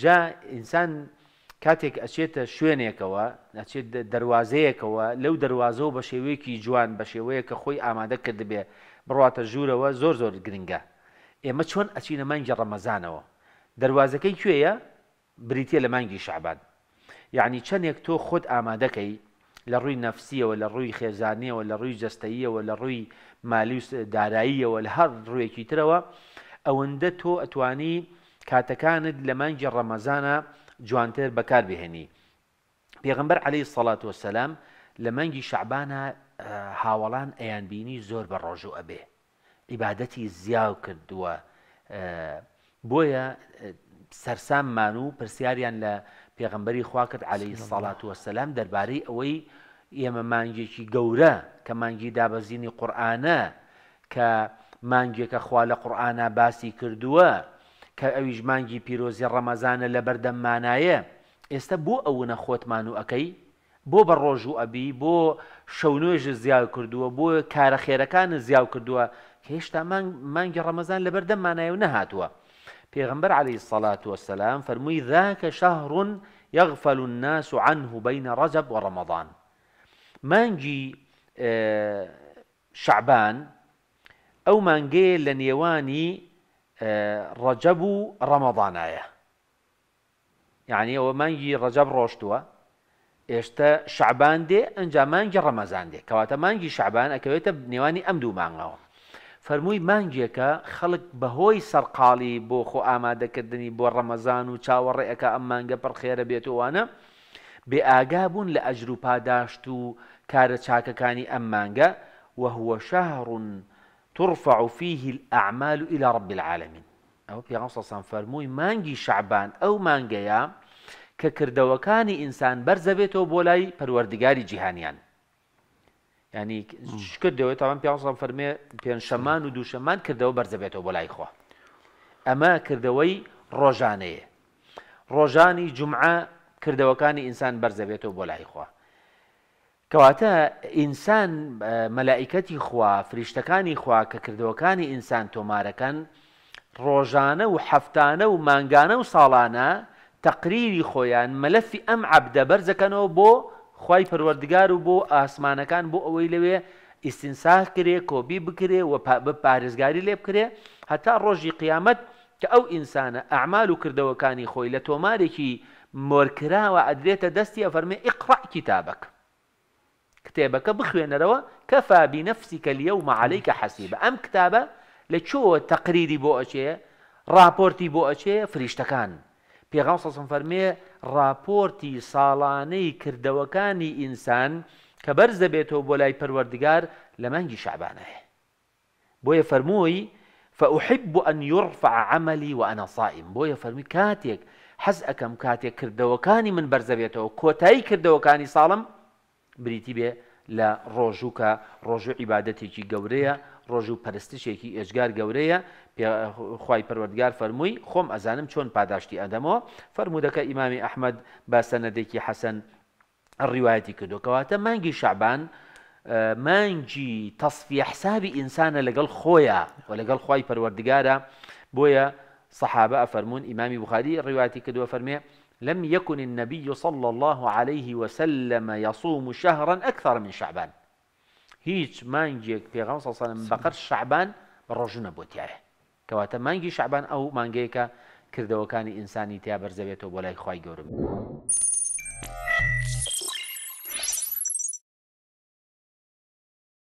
جا ئینسان کاتێک ئەچێتە شوێنێکەوە ئەچێت دەواازەیەکەوە لەو دەواازە و بە شێوەیەکی جوان بە شێوەیە کە خۆی ئامادە کردبێ بڕاتە ژوورەوە زۆر زۆر گرنگە ئێمە چۆن ئەچینە مانگی ڕەمەزانەوە دەواازەکەی کوێیە بریتە لە مانگی شعبان یعنی چەندێک تۆ خۆت ئامادەکەی لە ڕووی نەفسیەوە لە ڕووی خێزانیەوە لە ڕووی جستاییەوە لە ڕووی مالیوس داراییەوە لە هەر ڕوویەکی ترەوە ئەوەندە تۆ ئەتوانی کاتەکانت لە مانگی ڕەمەزانە جوانتر بەکاربهێنی پێغمبەر عەلی سەڵات وسلام لە مەنگی شعبانە هاوڵان ئەیان بینی زۆر بە ڕۆژوو ئەبێ عیبادەتی زیاو کردووە بۆیە سەرساممان و پرسیاریان لە پێغمبەری خوا کرد عەلی سەڵات وەسەلام دەربارەی ئەوەی ئێمە مانگێکی گەورە کە مانگی دابەزیینی قورآانە کە مانگێکە خوا لە قورآانە باسی کردووە کە ئەویش مانگی پیرۆزی ڕەمەزانە لە بەردەممانایە ئێستا بۆ خوت مانو و بو بروجو أبي بو و زياو بۆ بو زیاو کردووە زياو کارە كيشتا زیاو کردووە رمضان لبردم مانايا لە بەردەممانایە و نەهاتووە پێغمبەر علی سەلات وەسەسلام فەرمووی ذاکە یغفل الناس عنه بين رجب ورمضان مانجي شعبان او مانجي لنيواني ڕەجەب و ڕەمەدانایە یعنی ئەوە مانگی ڕەجەب ڕۆشتووە ئێشتا شعبان دێ ئەنجام مانگی ڕەمەزان دێ کەواتە مانگی شعبان ئەکەوێتە نێوانی ئەم دوو مانگەوە فەرمووی مانگیەکە خەڵک بەهۆی سەرقاڵی بۆ خۆ ئامادەکردنی بۆ ڕەمەزان و چاوەڕێەکە ئەم مانگە پڕخێرە بێتوانە بێ ئاگا بوون لە ئەجر و پاداشت و کارە چاکەکانی ئەم مانگە وهوە شەهڕون ترفع فيه الأعمال إلى رب العالمين أو في ئەو پێغسەسان فەرمووی مانجي شعبان أو مانگەیە کە کردەوەکانی ئینسان بەرزەبێتەوە بۆ لای پەروەردگاری جیهانیان ینی يعني کرد دەوێت تاوان پێسان فەرمێ پێنجشەمان و دووشەمان کردەوە بەرزەبێتەوە بۆ لای خۆ ئەمە کردەوەی ڕۆژانەیە روجاني جمعە کردەوەکانی ئینسان بەرزەبێتەوە بۆ لای خۆ کەواتە ئینسان مەلائیکەتی خوا فریشتەکانی خوا کە کردەوەکانی ئینسان تۆمارەکەن ڕۆژانە و حەفتانە و مانگانە و ساڵانە تەقریری خۆیان مەلەفی ئەم عبدە بەرزەکەنەوە بۆ خی پەروەردگار و بۆ ئاسمانەکان بۆ ئەوەی لەوێ ئیسینساح کرێ کۆبی بکرێ و بە پارێزگاری لێ بکرێ هەتا ڕۆژی قیامەت کە ئەو ئینسانە ئەعمال و کردەوەکانی خۆی لە تۆمارێکی مۆرکراوە ئەدرێتە دەستی ئەفەرمێ ئیقڕ کتابک کتێبەکە بخوێنەرەوە کەفابی نەفسی کەلیە و مەعالی کە حەسیبە ئەم کتابە لە چۆوە تەقریری بۆ ئەچێ راپۆرتی بۆ ئەچێ فریشتەکان پێغام سەسم فەرمێ راپۆرتی ساڵانەی کردەوەکانی ئینسان کە بەرز دەبێتەوە بۆ لای پەروەردگار لە مەنگی شعبانەیە بۆیە فەرمووی فأحب أن يرفع عملي وأنا صائم بۆیە فەرمی کاتێک حەز ئەەکەم کاتێک کردەوەکانی من بەرزەبێتەوە کۆتایی کردەوەکانی ساڵم بریتی بێ لە ڕۆژووکە ڕۆژوو عیباەتێکی گەورەیە ڕۆژوو پەرستشێکی ئێژگار گەورەیە خی پەروەردگار فەرمووی خۆم ئەزانم چۆن پاداشتی ئەدەمەوە فەرمودەکە ئیمامی ئەحمد با سەنەدێکی حەسەن ڕیواەتی کردوکەواتە مانگی شعبان مانگی تەصفی حسابی ئینسانە لەگەڵ خۆیە و لەگەڵ خی پەروەردگارە بۆیە سەحابە ئەفەرمونون ئیمامی بخاری ڕیواتی کردووە فەرمێ لم يكن النبي صلى الله عليه وسلم يصوم شهرا أكثر من شعبان هيج في صلى الله عليه وسلم بقر شعبان ڕۆژ نەبووتیایە کەواتە مانگی شعبان أو ئەو مانگەیەکە کردەوەکانی ئینسانی تیا بەرزەوێتەوە بۆ لای خی گەورم.